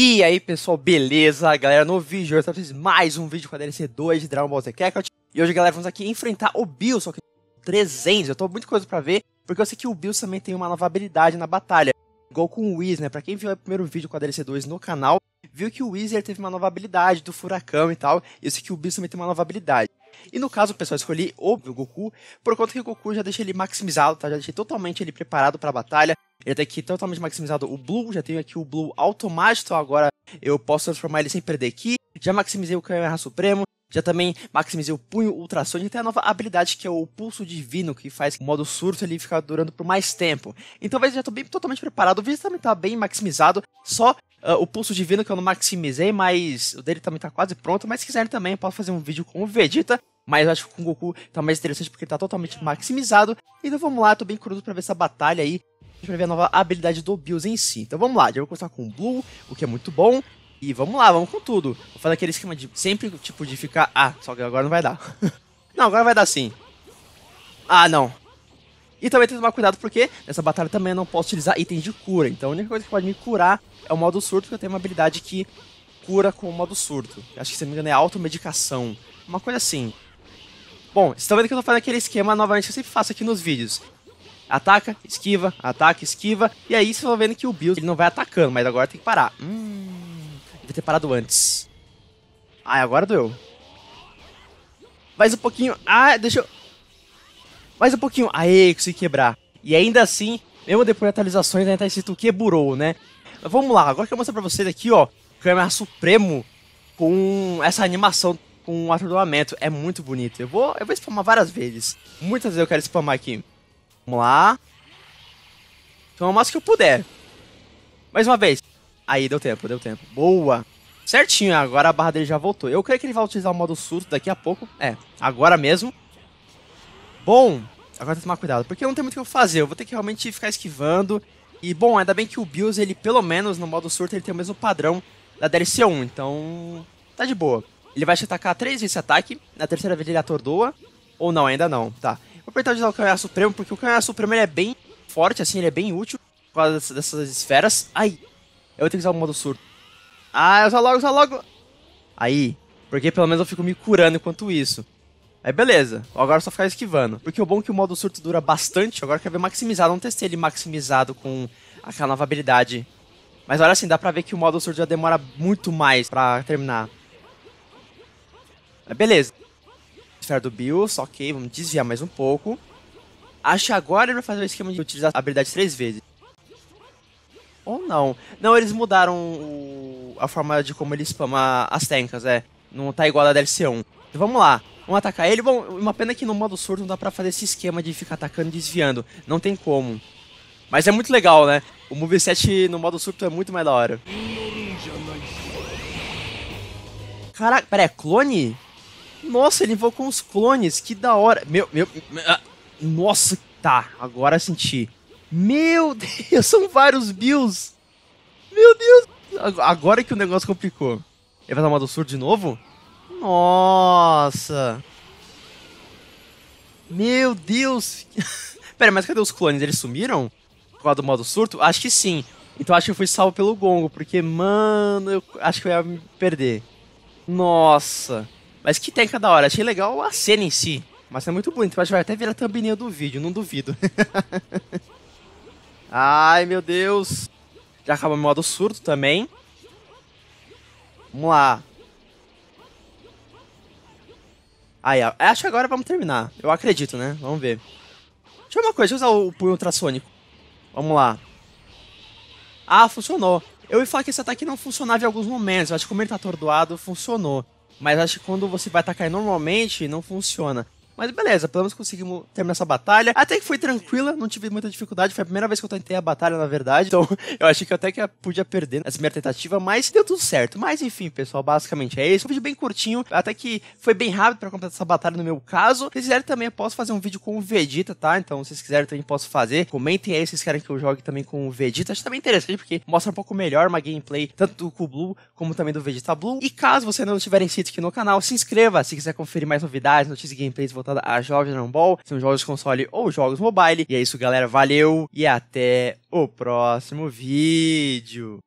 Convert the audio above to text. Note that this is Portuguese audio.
E aí, pessoal, beleza? Galera, no vídeo de eu trago mais um vídeo com a DLC 2 de Dragon Ball Z Kakarot. E hoje, galera, vamos aqui enfrentar o Bill, só que 300. Eu tô muito coisa pra ver, porque eu sei que o Bill também tem uma nova habilidade na batalha. Igual com o Whis, né? Pra quem viu o primeiro vídeo com a DLC 2 no canal, viu que o Wizard teve uma nova habilidade do furacão e tal. E eu sei que o Bills também tem uma nova habilidade. E no caso, pessoal, escolhi o Goku, por conta que o Goku já deixei ele maximizado, tá? Já deixei totalmente ele preparado para a batalha. Ele tem tá aqui totalmente maximizado o Blue, já tenho aqui o Blue automático, então agora eu posso transformar ele sem perder aqui. Já maximizei o Kamehameha Supremo, já também maximizei o punho ultrassônico e tem a nova habilidade que é o pulso divino, que faz o modo surto ele ficar durando por mais tempo. Então eu já estou bem totalmente preparado, o vídeo também está bem maximizado, só uh, o pulso divino que eu não maximizei, mas o dele também está quase pronto, mas se quiserem também eu posso fazer um vídeo com o Vegeta, mas eu acho que com o Goku está mais interessante porque está totalmente maximizado. Então vamos lá, estou bem curioso para ver essa batalha aí a gente vai ver a nova habilidade do Bills em si. Então vamos lá, já vou começar com o Blue, o que é muito bom. E vamos lá, vamos com tudo. Vou fazer aquele esquema de sempre, tipo, de ficar... Ah, só que agora não vai dar. não, agora vai dar sim. Ah, não. E também tem que tomar cuidado porque nessa batalha também eu não posso utilizar itens de cura. Então a única coisa que pode me curar é o modo surto, porque eu tenho uma habilidade que cura com o modo surto. Acho que se não me engano é automedicação. Uma coisa assim. Bom, vocês estão vendo que eu estou fazendo aquele esquema novamente que eu sempre faço aqui nos vídeos ataca, esquiva, ataca, esquiva. E aí você vai vendo que o Bills ele não vai atacando, mas agora tem que parar. Hum, devia ter parado antes. Ai, agora doeu. Mais um pouquinho. Ah, deixa eu... Mais um pouquinho. Aê, consegui quebrar. E ainda assim, mesmo depois de atualizações, ainda tá escrito burou, né? Mas vamos lá, agora que eu mostrar pra vocês aqui, ó, o Câmera Supremo com essa animação com o atordoamento. É muito bonito. Eu vou, eu vou spamar várias vezes. Muitas vezes eu quero spamar aqui. Vamos lá. Então, o máximo que eu puder. Mais uma vez. Aí, deu tempo, deu tempo. Boa. Certinho, agora a barra dele já voltou. Eu creio que ele vai utilizar o modo surto daqui a pouco. É, agora mesmo. Bom, agora tem que tomar cuidado, porque não tem muito o que eu fazer. Eu vou ter que realmente ficar esquivando. E, bom, ainda bem que o Bills, ele, pelo menos no modo surto, ele tem o mesmo padrão da DLC 1. Então, tá de boa. Ele vai te atacar três vezes esse ataque. Na terceira vez ele atordoa. Ou não, ainda não, tá. Vou apertar de usar o canhão Supremo, porque o canhão Supremo ele é bem forte, assim, ele é bem útil por causa dessas, dessas esferas. Ai, eu vou ter que usar o modo surto. Ah, usa logo, usa logo. Aí, porque pelo menos eu fico me curando enquanto isso. Aí beleza, agora é só ficar esquivando. Porque o bom é que o modo surto dura bastante, agora eu ver maximizado. Não testei ele maximizado com aquela nova habilidade. Mas olha assim, dá pra ver que o modo surto já demora muito mais pra terminar. Mas beleza final do Bills, ok, vamos desviar mais um pouco. Acho que agora ele vai fazer o esquema de utilizar a habilidade três vezes. Ou não. Não, eles mudaram o... a forma de como ele spama as tencas, é. Não tá igual a DLC1. Então vamos lá. Vamos atacar ele. Bom, uma pena que no modo surto não dá pra fazer esse esquema de ficar atacando e desviando. Não tem como. Mas é muito legal, né? O moveset no modo surto é muito mais da hora. Caraca, pera, é clone? Nossa, ele invocou uns clones, que da hora. Meu, meu. Ah, nossa, tá, agora senti. Meu Deus, são vários bills. Meu Deus, agora que o negócio complicou. Ele vai dar uma doçura de novo? Nossa. Meu Deus! Pera, mas cadê os clones? Eles sumiram? Por causa do modo surto? Acho que sim. Então acho que eu fui salvo pelo gongo, porque, mano, eu acho que eu ia me perder. Nossa. Mas que técnica da hora. Achei legal a cena em si. Mas é muito bonito. Mas vai até virar thumbnail do vídeo, não duvido. Ai, meu Deus. Já acabou o modo surdo também. Vamos lá. Aí, acho que agora vamos terminar. Eu acredito, né? Vamos ver. Deixa eu ver uma coisa, deixa eu usar o punho ultrassônico. Vamos lá. Ah, funcionou. Eu ia falar que esse ataque não funcionava em alguns momentos. Eu acho que como ele tá atordoado, funcionou. Mas acho que quando você vai atacar normalmente, não funciona. Mas beleza, pelo menos conseguimos terminar essa batalha. Até que foi tranquila, não tive muita dificuldade. Foi a primeira vez que eu tentei a batalha, na verdade. Então eu achei que eu até que podia perder essa primeira tentativa, mas deu tudo certo. Mas enfim, pessoal, basicamente é isso. Um vídeo bem curtinho, até que foi bem rápido para completar essa batalha no meu caso. Se quiserem também, eu posso fazer um vídeo com o Vegeta, tá? Então se vocês quiserem também posso fazer. Comentem aí se vocês querem que eu jogue também com o Vegeta. Acho também é interessante porque mostra um pouco melhor uma gameplay tanto do Kublu como também do Vegeta Blue. E caso vocês não estiverem inscritos aqui no canal, se inscreva se quiser conferir mais novidades, notícias e gameplays voltadas voltada a jogos de Dragon Ball, sejam jogos de console ou jogos mobile. E é isso, galera. Valeu e até o próximo vídeo.